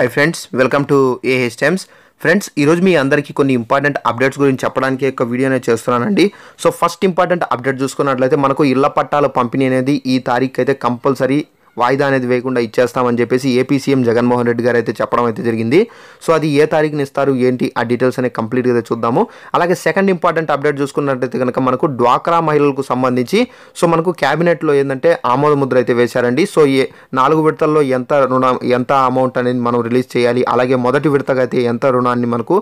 hi friends welcome to AH times friends ఈరోజు మీ అందరికీ కొన్ని ఇంపార్టెంట్ అప్డేట్స్ గురించి చెప్పడానికి ఒక వీడియో అనేది చేస్తున్నానండి సో ఫస్ట్ ఇంపార్టెంట్ అప్డేట్ చూసుకున్నట్లయితే మనకు ఇళ్ల పట్టాల పంపిణీ అనేది ఈ తారీఖు అయితే కంపల్సరీ వాయిదా అనేది వేయకుండా ఇచ్చేస్తామని చెప్పేసి ఏపీ సీఎం జగన్మోహన్ రెడ్డి గారు అయితే చెప్పడం అయితే జరిగింది సో అది ఏ తారీఖున ఇస్తారు ఏంటి ఆ డీటెయిల్స్ అనేది కంప్లీట్గా అయితే చూద్దాము అలాగే సెకండ్ ఇంపార్టెంట్ అప్డేట్ చూసుకున్నట్టయితే కనుక మనకు డ్వాక్రా మహిళలకు సంబంధించి సో మనకు క్యాబినెట్లో ఏంటంటే ఆమోద ముద్ర అయితే వేశారండి సో ఏ నాలుగు విడతల్లో ఎంత రుణం ఎంత అమౌంట్ అనేది మనం రిలీజ్ చేయాలి అలాగే మొదటి విడతగా అయితే ఎంత రుణాన్ని మనకు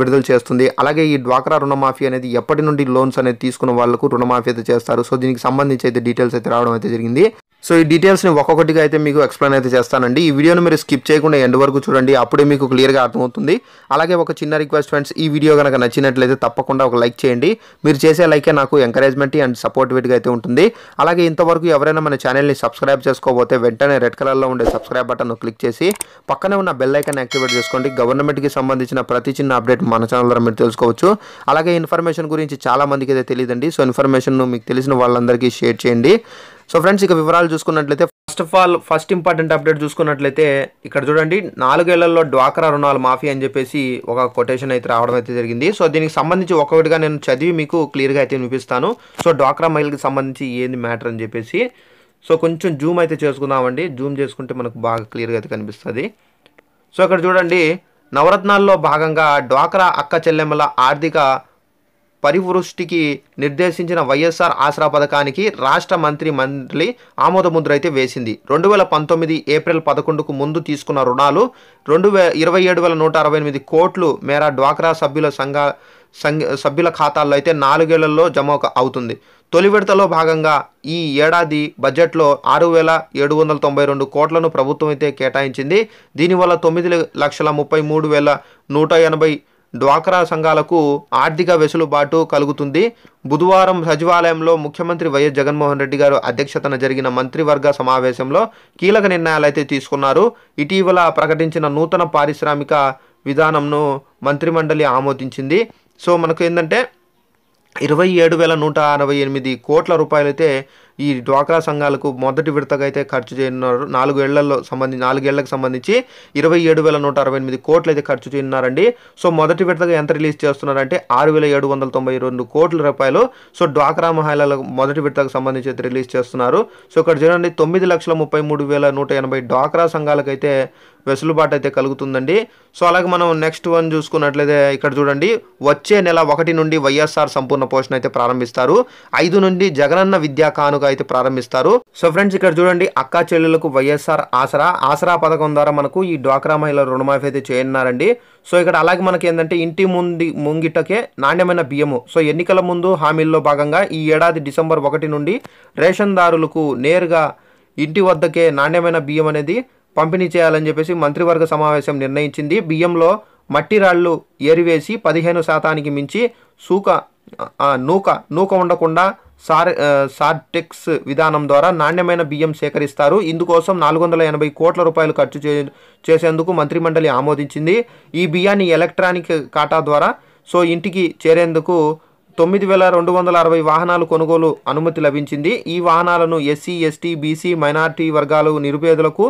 విడుదల చేస్తుంది అలాగే ఈ డ్వాక్రా రుణమాఫీ అనేది ఎప్పటి నుండి లోన్స్ అనేది తీసుకున్న వాళ్ళకు రుణమాఫీ అయితే చేస్తారు సో దీనికి సంబంధించి అయితే డీటెయిల్స్ అయితే రావడం అయితే జరిగింది సో ఈ డీటెయిల్స్ని ఒక్కొక్కటిగా అయితే మీకు ఎక్స్ప్లెయిన్ అయితే చేస్తానండి ఈ వీడియోని మీరు స్కిప్ చేయకుండా ఎండ్ వరకు చూడండి అప్పుడే మీకు క్లియర్గా అర్థమవుతుంది అలాగే ఒక చిన్న రిక్వెస్ట్ ఫ్రెండ్స్ ఈ వీడియో కనుక నచ్చినట్లయితే తప్పకుండా ఒక లైక్ చేయండి మీరు చేసే లైకే నాకు ఎంకరేజ్మెంట్ అండ్ సపోర్టివ్గా అయితే ఉంటుంది అలాగే ఇంతవరకు ఎవరైనా మన ఛానల్ని సబ్స్క్రైబ్ చేసుకోబోతే వెంటనే రెడ్ కలర్లో ఉండే సబ్స్క్రైబ్ బటన్ను క్లిక్ చేసి పక్కనే ఉన్న బెల్ ఐకాన్ యాక్టివేట్ చేసుకోండి గవర్నమెంట్కి సంబంధించిన ప్రతి చిన్న అప్డేట్ మన ఛానల్ ద్వారా మీరు తెలుసుకోవచ్చు అలాగే ఇన్ఫర్మేషన్ గురించి చాలా మందికి అయితే తెలియదండి సో ఇన్ఫర్మేషన్ మీకు తెలిసిన వాళ్ళందరికీ షేర్ చేయండి సో ఫ్రెండ్స్ ఇక వివరాలు చూసుకున్నట్లయితే first of all first important update చూసుకున్నట్లయితే ఇక్కడ చూడండి నాలుగేళ్లలో డ్వాక్రా రుణాలు మాఫీ అని చెప్పేసి ఒక కొటేషన్ అయితే రావడం అయితే జరిగింది సో దీనికి సంబంధించి ఒకటిగా నేను చదివి మీకు క్లియర్గా అయితే వినిపిస్తాను సో డ్వాక్రా మహిళకి సంబంధించి ఏంది మ్యాటర్ అని చెప్పేసి సో కొంచెం జూమ్ అయితే చేసుకుందామండి జూమ్ చేసుకుంటే మనకు బాగా క్లియర్గా అయితే కనిపిస్తుంది సో ఇక్కడ చూడండి నవరత్నాల్లో భాగంగా డ్వాక్రా అక్క చెల్లెమ్మల ఆర్థిక పరివృష్టికి నిర్దేశించిన వైఎస్ఆర్ ఆసరా పథకానికి రాష్ట్ర మంత్రి మండలి ఆమోదముద్ర అయితే వేసింది రెండు వేల పంతొమ్మిది ఏప్రిల్ పదకొండుకు ముందు తీసుకున్న రుణాలు రెండు వే ఇరవై ఏడు వేల నూట అరవై ఎనిమిది కోట్లు మేర డ్వాక్రా సభ్యుల సంఘ సంఘ సభ్యుల ఖాతాల్లో అయితే నాలుగేళ్లలో జమ అవుతుంది తొలి విడతలో భాగంగా ఈ ఏడాది బడ్జెట్లో ఆరు వేల ఏడు వందల తొంభై రెండు కోట్లను ప్రభుత్వం అయితే కేటాయించింది దీనివల్ల తొమ్మిది లక్షల ముప్పై మూడు వేల నూట ఎనభై డ్వాక్రా సంఘాలకు ఆర్థిక వెసులుబాటు కలుగుతుంది బుధవారం సచివాలయంలో ముఖ్యమంత్రి వైఎస్ జగన్మోహన్ రెడ్డి గారు అధ్యక్షతన జరిగిన మంత్రివర్గ సమావేశంలో కీలక నిర్ణయాలైతే తీసుకున్నారు ఇటీవల ప్రకటించిన నూతన పారిశ్రామిక విధానంను మంత్రిమండలి ఆమోదించింది సో మనకు ఏంటంటే ఇరవై ఏడు వేల నూట అరవై ఎనిమిది కోట్ల రూపాయలైతే ఈ డ్వాక్రా సంఘాలకు మొదటి విడతగా అయితే ఖర్చు చేయనున్నారు నాలుగు ఏళ్లలో సంబంధించి నాలుగేళ్లకు సంబంధించి ఇరవై ఏడు వేల నూట అరవై ఎనిమిది కోట్లు అయితే ఖర్చు చేయనున్నారండి సో మొదటి విడతగా ఎంత రిలీజ్ చేస్తున్నారంటే ఆరు వేల ఏడు వందల తొంభై రెండు కోట్ల రూపాయలు సో డ్వాక్రా మహిళలకు మొదటి విడతకు సంబంధించి అయితే రిలీజ్ చేస్తున్నారు సో ఇక్కడ చూడండి తొమ్మిది లక్షల ముప్పై మూడు వేల నూట ఎనభై డ్వాక్రా సంఘాలకు అయితే వెసులుబాటు అయితే కలుగుతుందండి సో అలాగే మనం నెక్స్ట్ వన్ చూసుకున్నట్లయితే ఇక్కడ చూడండి వచ్చే నెల ఒకటి నుండి వైఎస్ఆర్ సంపూర్ణ పోషణ అయితే ప్రారంభిస్తారు ఐదు నుండి జగనన్న విద్యా కానుక వేడుక అయితే ప్రారంభిస్తారు సో ఫ్రెండ్స్ ఇక్కడ చూడండి అక్క చెల్లెలకు వైఎస్ఆర్ ఆసరా ఆసరా పథకం ద్వారా మనకు ఈ డ్వాక్రా మహిళ రుణమాఫీ అయితే చేయనున్నారండి సో ఇక్కడ అలాగే మనకి ఏంటంటే ఇంటి ముందు ముంగిటకే నాణ్యమైన బియ్యము సో ఎన్నికల ముందు హామీల్లో భాగంగా ఈ ఏడాది డిసెంబర్ ఒకటి నుండి రేషన్ దారులకు నేరుగా ఇంటి వద్దకే నాణ్యమైన బియ్యం అనేది పంపిణీ చేయాలని చెప్పేసి మంత్రివర్గ సమావేశం నిర్ణయించింది బియ్యంలో మట్టి రాళ్ళు ఏరివేసి పదిహేను శాతానికి మించి సూక నూక నూక ఉండకుండా సార్ సార్టెక్స్ విధానం ద్వారా నాణ్యమైన బియ్యం సేకరిస్తారు ఇందుకోసం నాలుగు వందల ఎనభై కోట్ల రూపాయలు ఖర్చు చేసేందుకు మంత్రిమండలి ఆమోదించింది ఈ బియ్యాన్ని ఎలక్ట్రానిక్ కాటా ద్వారా సో ఇంటికి చేరేందుకు తొమ్మిది వేల రెండు వందల అరవై వాహనాలు కొనుగోలు అనుమతి లభించింది ఈ వాహనాలను ఎస్సీ ఎస్టీ బీసీ మైనార్టీ వర్గాలు నిరుపేదలకు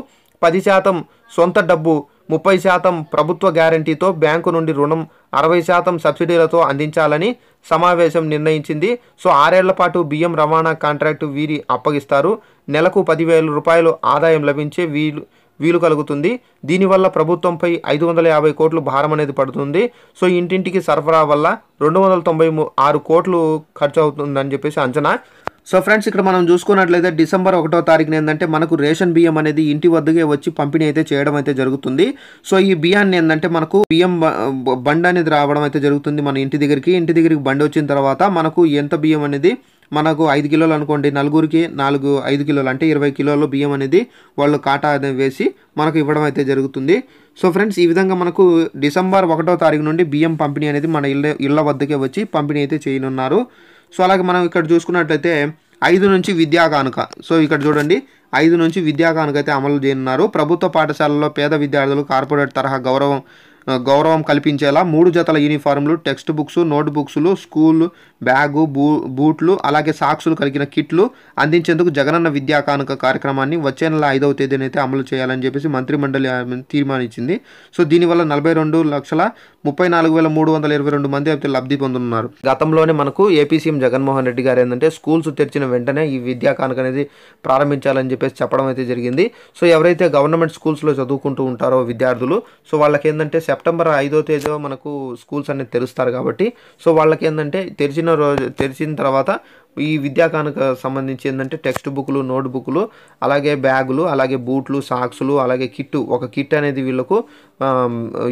పది శాతం సొంత డబ్బు ముప్పై శాతం ప్రభుత్వ గ్యారంటీతో బ్యాంకు నుండి రుణం అరవై శాతం సబ్సిడీలతో అందించాలని సమావేశం నిర్ణయించింది సో ఆరేళ్ల పాటు బియ్యం రవాణా కాంట్రాక్టు వీరి అప్పగిస్తారు నెలకు పదివేల రూపాయలు ఆదాయం లభించే వీలు వీలు కలుగుతుంది దీనివల్ల ప్రభుత్వంపై ఐదు వందల యాభై కోట్లు భారం అనేది పడుతుంది సో ఇంటింటికి సరఫరా వల్ల రెండు వందల తొంభై ఆరు కోట్లు ఖర్చు అవుతుందని చెప్పేసి అంచనా సో ఫ్రెండ్స్ ఇక్కడ మనం చూసుకున్నట్లయితే డిసెంబర్ ఒకటో తారీఖున ఏంటంటే మనకు రేషన్ బియ్యం అనేది ఇంటి వద్దకే వచ్చి పంపిణీ అయితే చేయడం అయితే జరుగుతుంది సో ఈ బియ్యాన్ని ఏంటంటే మనకు బియ్యం బండి అనేది రావడం అయితే జరుగుతుంది మన ఇంటి దగ్గరికి ఇంటి దగ్గరికి బండి వచ్చిన తర్వాత మనకు ఎంత బియ్యం అనేది మనకు ఐదు కిలోలు అనుకోండి నలుగురికి నాలుగు ఐదు కిలోలు అంటే ఇరవై కిలోలు బియ్యం అనేది వాళ్ళు కాటా వేసి మనకు ఇవ్వడం అయితే జరుగుతుంది సో ఫ్రెండ్స్ ఈ విధంగా మనకు డిసెంబర్ ఒకటో తారీఖు నుండి బియ్యం పంపిణీ అనేది మన ఇళ్ళ ఇళ్ళ వద్దకే వచ్చి పంపిణీ అయితే చేయనున్నారు సో అలాగే మనం ఇక్కడ చూసుకున్నట్లయితే ఐదు నుంచి విద్యా కానుక సో ఇక్కడ చూడండి ఐదు నుంచి విద్యా కానుక అయితే అమలు చేయనున్నారు ప్రభుత్వ పాఠశాలల్లో పేద విద్యార్థులు కార్పొరేట్ తరహా గౌరవం గౌరవం కల్పించేలా మూడు జతల యూనిఫార్మ్లు టెక్స్ట్ బుక్స్ నోట్ బుక్స్లు స్కూల్ బ్యాగు బూ బూట్లు అలాగే సాక్సులు కలిగిన కిట్లు అందించేందుకు జగనన్న విద్యా కానుక కార్యక్రమాన్ని వచ్చే నెల ఐదవ తేదీనైతే అమలు చేయాలని చెప్పేసి మంత్రిమండలి తీర్మానించింది సో దీనివల్ల నలభై రెండు లక్షల ముప్పై నాలుగు వేల మూడు వందల ఇరవై రెండు మంది అయితే లబ్ధి పొందుతున్నారు గతంలోనే మనకు ఏపీ సీఎం జగన్మోహన్ రెడ్డి గారు ఏంటంటే స్కూల్స్ తెరిచిన వెంటనే ఈ విద్యా కానుక అనేది ప్రారంభించాలని చెప్పేసి చెప్పడం అయితే జరిగింది సో ఎవరైతే గవర్నమెంట్ స్కూల్స్లో చదువుకుంటూ ఉంటారో విద్యార్థులు సో వాళ్ళకి ఏంటంటే సెప్టెంబర్ ఐదో తేదీ మనకు స్కూల్స్ అనేది తెరుస్తారు కాబట్టి సో వాళ్ళకి ఏంటంటే తెరిచిన రోజు తెరిచిన తర్వాత ఈ విద్యా కానుక సంబంధించి ఏంటంటే టెక్స్ట్ బుక్లు నోట్ బుక్లు అలాగే బ్యాగులు అలాగే బూట్లు సాక్సులు అలాగే కిట్టు ఒక కిట్ అనేది వీళ్ళకు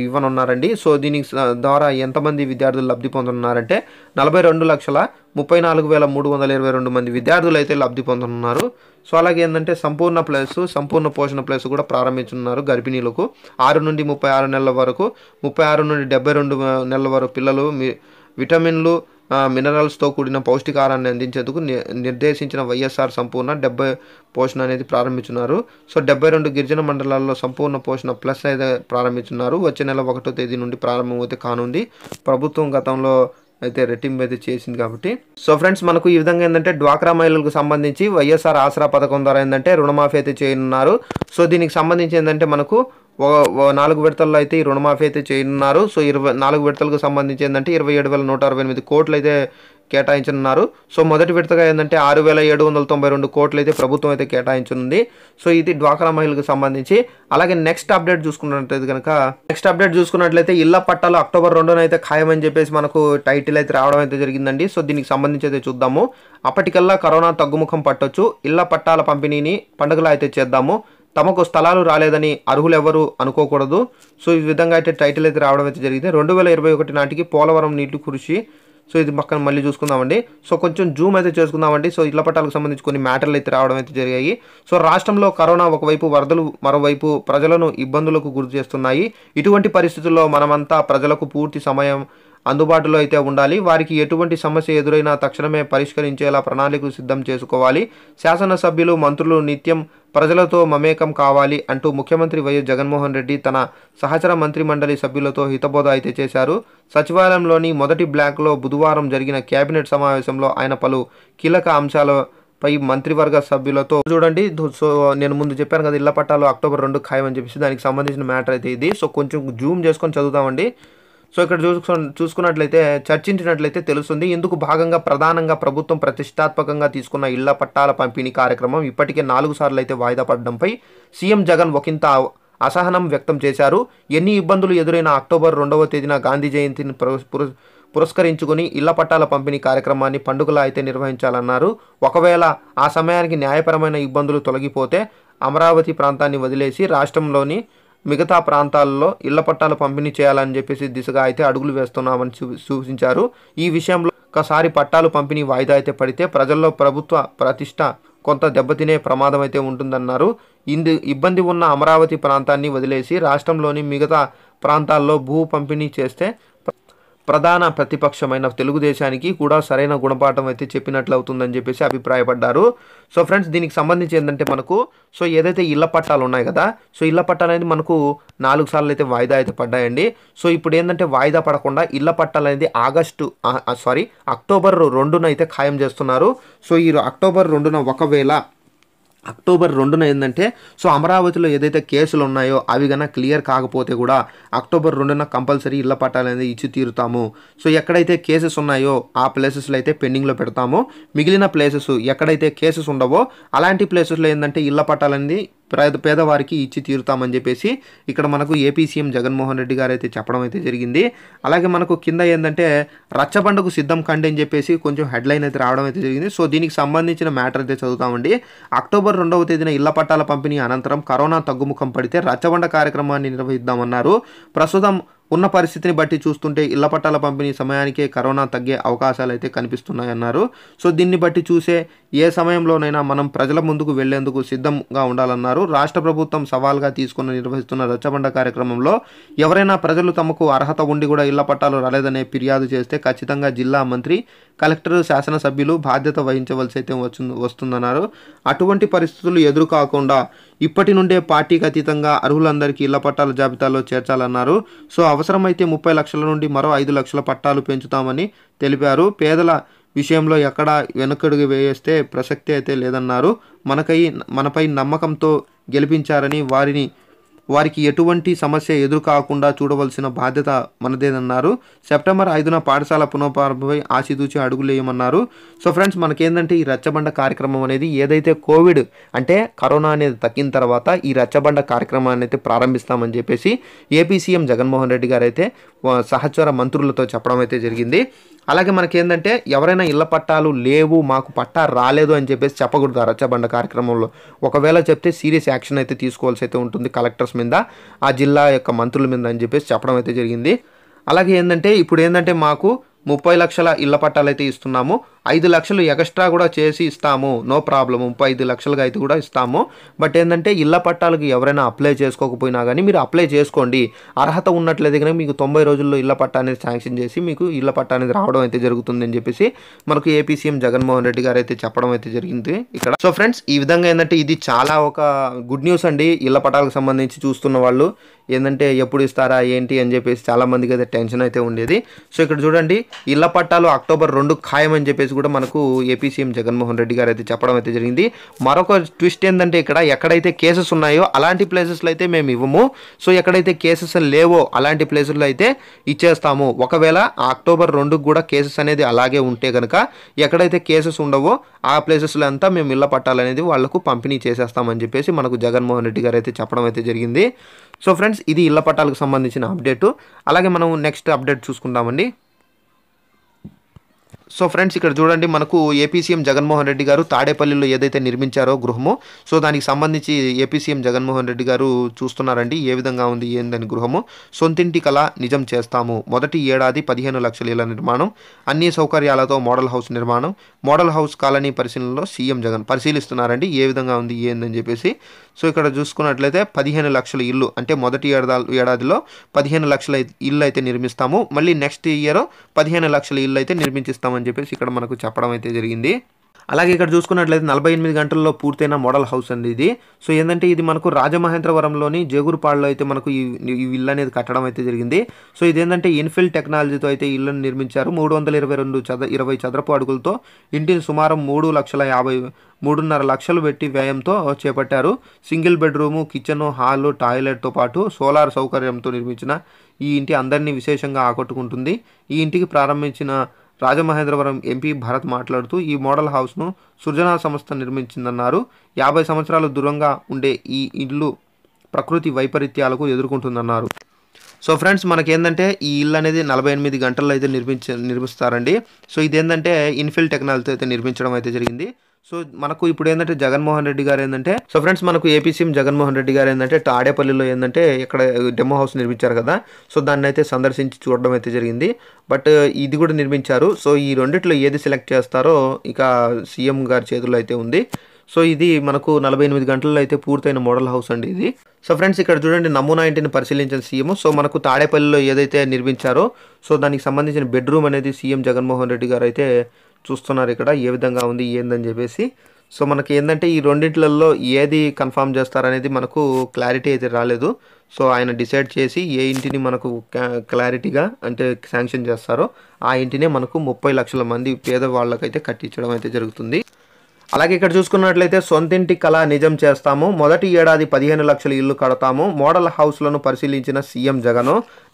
ఇవ్వనున్నారండి సో దీనికి ద్వారా ఎంతమంది విద్యార్థులు లబ్ధి పొందనున్నారంటే నలభై రెండు లక్షల ముప్పై నాలుగు వేల మూడు వందల ఇరవై రెండు మంది విద్యార్థులు అయితే లబ్ధి పొందనున్నారు సో అలాగే ఏంటంటే సంపూర్ణ ప్లేస్ సంపూర్ణ పోషణ ప్లేస్ కూడా ప్రారంభించున్నారు గర్భిణీలకు ఆరు నుండి ముప్పై ఆరు నెలల వరకు ముప్పై ఆరు నుండి డెబ్బై రెండు నెలల వరకు పిల్లలు విటమిన్లు మినరల్స్తో కూడిన పౌష్టికాహారాన్ని అందించేందుకు నిర్దేశించిన వైఎస్ఆర్ సంపూర్ణ డెబ్బై పోషణ అనేది ప్రారంభించున్నారు సో డెబ్బై రెండు గిరిజన మండలాల్లో సంపూర్ణ పోషణ ప్లస్ అయితే ప్రారంభించున్నారు వచ్చే నెల ఒకటో తేదీ నుండి ప్రారంభమైతే కానుంది ప్రభుత్వం గతంలో అయితే రెట్టింపు అయితే చేసింది కాబట్టి సో ఫ్రెండ్స్ మనకు ఈ విధంగా ఏంటంటే డ్వాక్రా మహిళలకు సంబంధించి వైఎస్ఆర్ ఆసరా పథకం ద్వారా ఏంటంటే రుణమాఫీ అయితే చేయనున్నారు సో దీనికి సంబంధించి ఏంటంటే మనకు నాలుగు విడతల్లో అయితే ఈ రుణమాఫీ అయితే చేయనున్నారు సో ఇరవై నాలుగు విడతలకు సంబంధించి ఏంటంటే ఇరవై ఏడు వేల నూట అరవై ఎనిమిది కోట్లు అయితే కేటాయించనున్నారు సో మొదటి విడతగా ఏంటంటే ఆరు వేల ఏడు వందల తొంభై రెండు కోట్లు అయితే ప్రభుత్వం అయితే కేటాయించనుంది సో ఇది డ్వాక్రా మహిళలకు సంబంధించి అలాగే నెక్స్ట్ అప్డేట్ చూసుకున్నట్లయితే కనుక నెక్స్ట్ అప్డేట్ చూసుకున్నట్లయితే ఇళ్ల పట్టాలు అక్టోబర్ రెండున అయితే ఖాయమని చెప్పేసి మనకు టైటిల్ అయితే రావడం అయితే జరిగిందండి సో దీనికి సంబంధించి అయితే చూద్దాము అప్పటికల్లా కరోనా తగ్గుముఖం పట్టొచ్చు ఇళ్ల పట్టాల పంపిణీని పండుగలా అయితే చేద్దాము తమకు స్థలాలు రాలేదని అర్హులెవరు అనుకోకూడదు సో ఈ విధంగా అయితే టైటిల్ అయితే రావడం అయితే జరిగింది రెండు వేల ఇరవై ఒకటి నాటికి పోలవరం నీటి కృషి సో ఇది పక్కన మళ్ళీ చూసుకుందామండి సో కొంచెం జూమ్ అయితే చేసుకుందామండి సో ఇళ్ల పట్టాలకు సంబంధించి కొన్ని మ్యాటర్లు అయితే రావడం అయితే జరిగాయి సో రాష్ట్రంలో కరోనా ఒకవైపు వరదలు మరోవైపు ప్రజలను ఇబ్బందులకు గురి చేస్తున్నాయి ఇటువంటి పరిస్థితుల్లో మనమంతా ప్రజలకు పూర్తి సమయం అందుబాటులో అయితే ఉండాలి వారికి ఎటువంటి సమస్య ఎదురైనా తక్షణమే పరిష్కరించేలా ప్రణాళికలు సిద్ధం చేసుకోవాలి శాసనసభ్యులు మంత్రులు నిత్యం ప్రజలతో మమేకం కావాలి అంటూ ముఖ్యమంత్రి వైఎస్ జగన్మోహన్ రెడ్డి తన సహచర మంత్రి మండలి సభ్యులతో హితబోధ అయితే చేశారు సచివాలయంలోని మొదటి బ్లాక్లో బుధవారం జరిగిన కేబినెట్ సమావేశంలో ఆయన పలు కీలక అంశాల పై మంత్రివర్గ సభ్యులతో చూడండి సో నేను ముందు చెప్పాను కదా ఇళ్ల పట్టాలు అక్టోబర్ రెండు ఖాయం అని చెప్పేసి దానికి సంబంధించిన మ్యాటర్ అయితే ఇది సో కొంచెం జూమ్ చేసుకొని చదువుతామండి సో ఇక్కడ చూసు చూసుకున్నట్లయితే చర్చించినట్లయితే తెలుస్తుంది ఇందుకు భాగంగా ప్రధానంగా ప్రభుత్వం ప్రతిష్టాత్మకంగా తీసుకున్న ఇళ్ల పట్టాల పంపిణీ కార్యక్రమం ఇప్పటికే నాలుగు సార్లు అయితే వాయిదా పడడంపై సీఎం జగన్ ఒకంత అసహనం వ్యక్తం చేశారు ఎన్ని ఇబ్బందులు ఎదురైన అక్టోబర్ రెండవ తేదీన గాంధీ జయంతిని పురస్కరించుకుని ఇళ్ల పట్టాల పంపిణీ కార్యక్రమాన్ని పండుగలా అయితే నిర్వహించాలన్నారు ఒకవేళ ఆ సమయానికి న్యాయపరమైన ఇబ్బందులు తొలగిపోతే అమరావతి ప్రాంతాన్ని వదిలేసి రాష్ట్రంలోని మిగతా ప్రాంతాల్లో ఇళ్ల పట్టాలు పంపిణీ చేయాలని చెప్పేసి దిశగా అయితే అడుగులు వేస్తున్నామని సూచించారు ఈ విషయంలో ఒకసారి పట్టాలు పంపిణీ వాయిదా అయితే పడితే ప్రజల్లో ప్రభుత్వ ప్రతిష్ట కొంత దెబ్బతినే ప్రమాదం అయితే ఉంటుందన్నారు ఇందు ఇబ్బంది ఉన్న అమరావతి ప్రాంతాన్ని వదిలేసి రాష్ట్రంలోని మిగతా ప్రాంతాల్లో భూ పంపిణీ చేస్తే ప్రధాన ప్రతిపక్షమైన తెలుగుదేశానికి కూడా సరైన గుణపాఠం అయితే చెప్పినట్లు అవుతుందని చెప్పేసి అభిప్రాయపడ్డారు సో ఫ్రెండ్స్ దీనికి సంబంధించి ఏంటంటే మనకు సో ఏదైతే ఇళ్ల పట్టాలు ఉన్నాయి కదా సో ఇళ్ల పట్టాలు అనేది మనకు నాలుగు సార్లు అయితే వాయిదా అయితే పడ్డాయండి సో ఇప్పుడు ఏంటంటే వాయిదా పడకుండా ఇళ్ల పట్టాలు అనేది ఆగస్టు సారీ అక్టోబర్ రెండున అయితే ఖాయం చేస్తున్నారు సో ఈ అక్టోబర్ రెండున ఒకవేళ అక్టోబర్ రెండున ఏంటంటే సో అమరావతిలో ఏదైతే కేసులు ఉన్నాయో అవి కన్నా క్లియర్ కాకపోతే కూడా అక్టోబర్ రెండున కంపల్సరీ ఇళ్ల పట్టాలు అనేది ఇచ్చి తీరుతాము సో ఎక్కడైతే కేసెస్ ఉన్నాయో ఆ ప్లేసెస్లో అయితే పెండింగ్లో పెడతాము మిగిలిన ప్లేసెస్ ఎక్కడైతే కేసెస్ ఉండవో అలాంటి ప్లేసెస్లో ఏంటంటే ఇళ్ల పట్టాలనేది పేద పేదవారికి ఇచ్చి తీరుతామని చెప్పేసి ఇక్కడ మనకు ఏపీ సీఎం జగన్మోహన్ రెడ్డి గారు అయితే చెప్పడం అయితే జరిగింది అలాగే మనకు కింద ఏంటంటే రచ్చబండకు సిద్ధం కండి అని చెప్పేసి కొంచెం హెడ్లైన్ అయితే రావడం అయితే జరిగింది సో దీనికి సంబంధించిన మ్యాటర్ అయితే చదువుతామండి అక్టోబర్ రెండవ తేదీన ఇళ్ల పట్టాల పంపిణీ అనంతరం కరోనా తగ్గుముఖం పడితే రచ్చబండ కార్యక్రమాన్ని నిర్వహిద్దామన్నారు ప్రస్తుతం ఉన్న పరిస్థితిని బట్టి చూస్తుంటే ఇళ్ల పట్టాల పంపిణీ సమయానికే కరోనా తగ్గే అవకాశాలు అయితే కనిపిస్తున్నాయన్నారు సో దీన్ని బట్టి చూసే ఏ సమయంలోనైనా మనం ప్రజల ముందుకు వెళ్లేందుకు సిద్ధంగా ఉండాలన్నారు రాష్ట్ర ప్రభుత్వం సవాల్గా తీసుకుని నిర్వహిస్తున్న రచ్చబండ కార్యక్రమంలో ఎవరైనా ప్రజలు తమకు అర్హత ఉండి కూడా ఇళ్ల పట్టాలు రాలేదనే ఫిర్యాదు చేస్తే ఖచ్చితంగా జిల్లా మంత్రి కలెక్టర్ శాసనసభ్యులు బాధ్యత వహించవలసి అయితే వచ్చి వస్తుందన్నారు అటువంటి పరిస్థితులు ఎదురు కాకుండా ఇప్పటి నుండే పార్టీకి అతీతంగా అర్హులందరికీ ఇళ్ల పట్టాల జాబితాలో చేర్చాలన్నారు సో అవసరమైతే ముప్పై లక్షల నుండి మరో ఐదు లక్షల పట్టాలు పెంచుతామని తెలిపారు పేదల విషయంలో ఎక్కడ వెనుకడుగు వేస్తే ప్రసక్తి అయితే లేదన్నారు మనకై మనపై నమ్మకంతో గెలిపించారని వారిని వారికి ఎటువంటి సమస్య ఎదురు కాకుండా చూడవలసిన బాధ్యత మనదేనన్నారు సెప్టెంబర్ ఐదున పాఠశాల పునఃప్రారంభమై ఆశీదూచి అడుగులేయమన్నారు సో ఫ్రెండ్స్ మనకేంటంటే ఈ రచ్చబండ కార్యక్రమం అనేది ఏదైతే కోవిడ్ అంటే కరోనా అనేది తగ్గిన తర్వాత ఈ రచ్చబండ కార్యక్రమాన్ని అయితే ప్రారంభిస్తామని చెప్పేసి ఏపీ సీఎం జగన్మోహన్ రెడ్డి గారు అయితే సహచర మంత్రులతో చెప్పడం అయితే జరిగింది అలాగే ఏంటంటే ఎవరైనా ఇళ్ల పట్టాలు లేవు మాకు పట్టా రాలేదు అని చెప్పేసి చెప్పకూడదు రచ్చబండ కార్యక్రమంలో ఒకవేళ చెప్తే సీరియస్ యాక్షన్ అయితే తీసుకోవాల్సి అయితే ఉంటుంది కలెక్టర్స్ మీద ఆ జిల్లా యొక్క మంత్రుల మీద అని చెప్పేసి చెప్పడం అయితే జరిగింది అలాగే ఏంటంటే ఇప్పుడు ఏంటంటే మాకు ముప్పై లక్షల ఇళ్ల పట్టాలు అయితే ఇస్తున్నాము ఐదు లక్షలు ఎక్స్ట్రా కూడా చేసి ఇస్తాము నో ప్రాబ్లం ముప్పై ఐదు లక్షలుగా అయితే కూడా ఇస్తాము బట్ ఏంటంటే ఇళ్ల పట్టాలకు ఎవరైనా అప్లై చేసుకోకపోయినా కానీ మీరు అప్లై చేసుకోండి అర్హత ఉన్నట్లయితే కానీ మీకు తొంభై రోజుల్లో ఇళ్ల పట్టా అనేది శాంక్షన్ చేసి మీకు ఇళ్ల పట్టా అనేది రావడం అయితే జరుగుతుందని చెప్పేసి మనకు ఏపీ సీఎం జగన్మోహన్ రెడ్డి గారు అయితే చెప్పడం అయితే జరిగింది ఇక్కడ సో ఫ్రెండ్స్ ఈ విధంగా ఏంటంటే ఇది చాలా ఒక గుడ్ న్యూస్ అండి ఇళ్ల పట్టాలకు సంబంధించి చూస్తున్న వాళ్ళు ఏంటంటే ఎప్పుడు ఇస్తారా ఏంటి అని చెప్పేసి చాలామందికి అయితే టెన్షన్ అయితే ఉండేది సో ఇక్కడ చూడండి ఇళ్ల పట్టాలు అక్టోబర్ రెండు ఖాయం అని చెప్పేసి చెప్పేసి కూడా మనకు ఏపీ సీఎం జగన్మోహన్ రెడ్డి గారు అయితే చెప్పడం అయితే జరిగింది మరొక ట్విస్ట్ ఏంటంటే ఇక్కడ ఎక్కడైతే కేసెస్ ఉన్నాయో అలాంటి ప్లేసెస్లో అయితే మేము ఇవ్వము సో ఎక్కడైతే కేసెస్ లేవో అలాంటి ప్లేసెస్లో అయితే ఇచ్చేస్తాము ఒకవేళ అక్టోబర్ రెండుకు కూడా కేసెస్ అనేది అలాగే ఉంటే కనుక ఎక్కడైతే కేసెస్ ఉండవో ఆ ప్లేసెస్లో అంతా మేము ఇళ్ళ పట్టాలనేది వాళ్లకు పంపిణీ చేసేస్తామని చెప్పేసి మనకు జగన్మోహన్ రెడ్డి గారు అయితే చెప్పడం అయితే జరిగింది సో ఫ్రెండ్స్ ఇది ఇళ్ల పట్టాలకు సంబంధించిన అప్డేటు అలాగే మనం నెక్స్ట్ అప్డేట్ చూసుకుందామండి సో ఫ్రెండ్స్ ఇక్కడ చూడండి మనకు ఏపీ సీఎం జగన్మోహన్ రెడ్డి గారు తాడేపల్లిలో ఏదైతే నిర్మించారో గృహము సో దానికి సంబంధించి ఏపీ సీఎం జగన్మోహన్ రెడ్డి గారు చూస్తున్నారండి ఏ విధంగా ఉంది ఏందని గృహము సొంతింటి కళ నిజం చేస్తాము మొదటి ఏడాది పదిహేను లక్షల ఇళ్ల నిర్మాణం అన్ని సౌకర్యాలతో మోడల్ హౌస్ నిర్మాణం మోడల్ హౌస్ కాలనీ పరిశీలనలో సీఎం జగన్ పరిశీలిస్తున్నారండి ఏ విధంగా ఉంది ఏందని చెప్పేసి సో ఇక్కడ చూసుకున్నట్లయితే పదిహేను లక్షల ఇల్లు అంటే మొదటి ఏడాది ఏడాదిలో పదిహేను లక్షల ఇల్లు అయితే నిర్మిస్తాము మళ్ళీ నెక్స్ట్ ఇయర్ పదిహేను లక్షల ఇల్లు అయితే నిర్మించిస్తాము అని చెప్పేసి ఇక్కడ మనకు చెప్పడం అయితే జరిగింది అలాగే ఇక్కడ చూసుకున్నట్లయితే నలభై ఎనిమిది గంటల్లో పూర్తయిన మోడల్ హౌస్ అండి ఇది సో ఏంటంటే ఇది మనకు రాజమహేంద్రవరంలోని జేగురుపాడులో అయితే మనకు ఈ ఈ ఇల్లు అనేది కట్టడం అయితే జరిగింది సో ఇదేంటంటే ఇన్ఫిల్ టెక్నాలజీతో అయితే ఇళ్లను నిర్మించారు మూడు వందల ఇరవై రెండు చద ఇరవై చదరపు అడుగులతో ఇంటిని సుమారు మూడు లక్షల యాభై మూడున్నర లక్షలు పెట్టి వ్యయంతో చేపట్టారు సింగిల్ బెడ్రూము కిచెను హాలు టాయిలెట్తో పాటు సోలార్ సౌకర్యంతో నిర్మించిన ఈ ఇంటి అందరినీ విశేషంగా ఆకట్టుకుంటుంది ఈ ఇంటికి ప్రారంభించిన రాజమహేంద్రవరం ఎంపీ భరత్ మాట్లాడుతూ ఈ మోడల్ హౌస్ను సృజనా సంస్థ నిర్మించిందన్నారు యాభై సంవత్సరాలు దూరంగా ఉండే ఈ ఇల్లు ప్రకృతి వైపరీత్యాలకు ఎదుర్కొంటుందన్నారు సో ఫ్రెండ్స్ మనకేందంటే ఈ ఇల్లు అనేది నలభై ఎనిమిది గంటల్లో అయితే నిర్మించ నిర్మిస్తారండి సో ఇదేంటంటే ఇన్ఫిల్ టెక్నాలజీతో అయితే నిర్మించడం అయితే జరిగింది సో మనకు ఇప్పుడు ఏంటంటే జగన్మోహన్ రెడ్డి గారు ఏంటంటే సో ఫ్రెండ్స్ మనకు ఏపీ సీఎం జగన్మోహన్ రెడ్డి గారు ఏంటంటే తాడేపల్లిలో ఏంటంటే ఇక్కడ డెమో హౌస్ నిర్మించారు కదా సో దాన్ని అయితే సందర్శించి చూడడం అయితే జరిగింది బట్ ఇది కూడా నిర్మించారు సో ఈ రెండిట్లో ఏది సెలెక్ట్ చేస్తారో ఇక సీఎం గారి చేతుల్లో అయితే ఉంది సో ఇది మనకు నలభై ఎనిమిది గంటల్లో అయితే పూర్తయిన మోడల్ హౌస్ అండి ఇది సో ఫ్రెండ్స్ ఇక్కడ చూడండి నమూనా ఇంటిని పరిశీలించిన సీఎం సో మనకు తాడేపల్లిలో ఏదైతే నిర్మించారో సో దానికి సంబంధించిన బెడ్రూమ్ అనేది సీఎం జగన్మోహన్ రెడ్డి గారు అయితే చూస్తున్నారు ఇక్కడ ఏ విధంగా ఉంది ఏందని చెప్పేసి సో మనకి ఏంటంటే ఈ రెండింటిలలో ఏది కన్ఫామ్ చేస్తారనేది మనకు క్లారిటీ అయితే రాలేదు సో ఆయన డిసైడ్ చేసి ఏ ఇంటిని మనకు క్లారిటీగా అంటే శాంక్షన్ చేస్తారో ఆ ఇంటినే మనకు ముప్పై లక్షల మంది పేదవాళ్ళకైతే కట్టించడం అయితే జరుగుతుంది అలాగే ఇక్కడ చూసుకున్నట్లయితే సొంతింటి కళ నిజం చేస్తాము మొదటి ఏడాది పదిహేను లక్షల ఇల్లు కడతాము మోడల్ హౌస్లను పరిశీలించిన సీఎం జగన్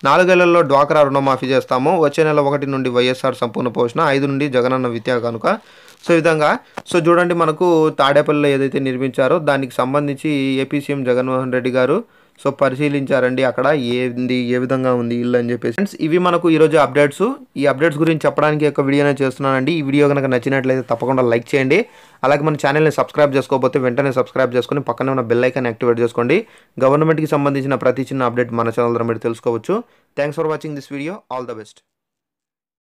నాలుగేళ్లలో డ్వాక్రా రుణమాఫీ చేస్తాము వచ్చే నెల ఒకటి నుండి వైఎస్ఆర్ సంపూర్ణ పోషణ ఐదు నుండి జగనన్న విద్యా కనుక సో విధంగా సో చూడండి మనకు తాడేపల్లిలో ఏదైతే నిర్మించారో దానికి సంబంధించి ఏపీ సీఎం జగన్మోహన్ రెడ్డి గారు సో పరిశీలించారండి అక్కడ ఏంది ఏ విధంగా ఉంది ఇల్లు అని చెప్పేసి ఫ్రెండ్స్ ఇవి మనకు ఈరోజు అప్డేట్స్ ఈ అప్డేట్స్ గురించి చెప్పడానికి ఒక వీడియోనే చేస్తున్నానండి ఈ వీడియో కనుక నచ్చినట్లయితే తప్పకుండా లైక్ చేయండి అలాగే మన ఛానల్ని సబ్స్క్రైబ్ చేసుకోకపోతే వెంటనే సబ్స్క్రైబ్ చేసుకుని పక్కనే ఉన్న బెల్ ఐకాన్ యాక్టివేట్ చేసుకోండి గవర్నమెంట్కి సంబంధించిన ప్రతి చిన్న అప్డేట్ మన ఛానల్ ద్వారా మీరు తెలుసుకోవచ్చు thanks for watching this video all the best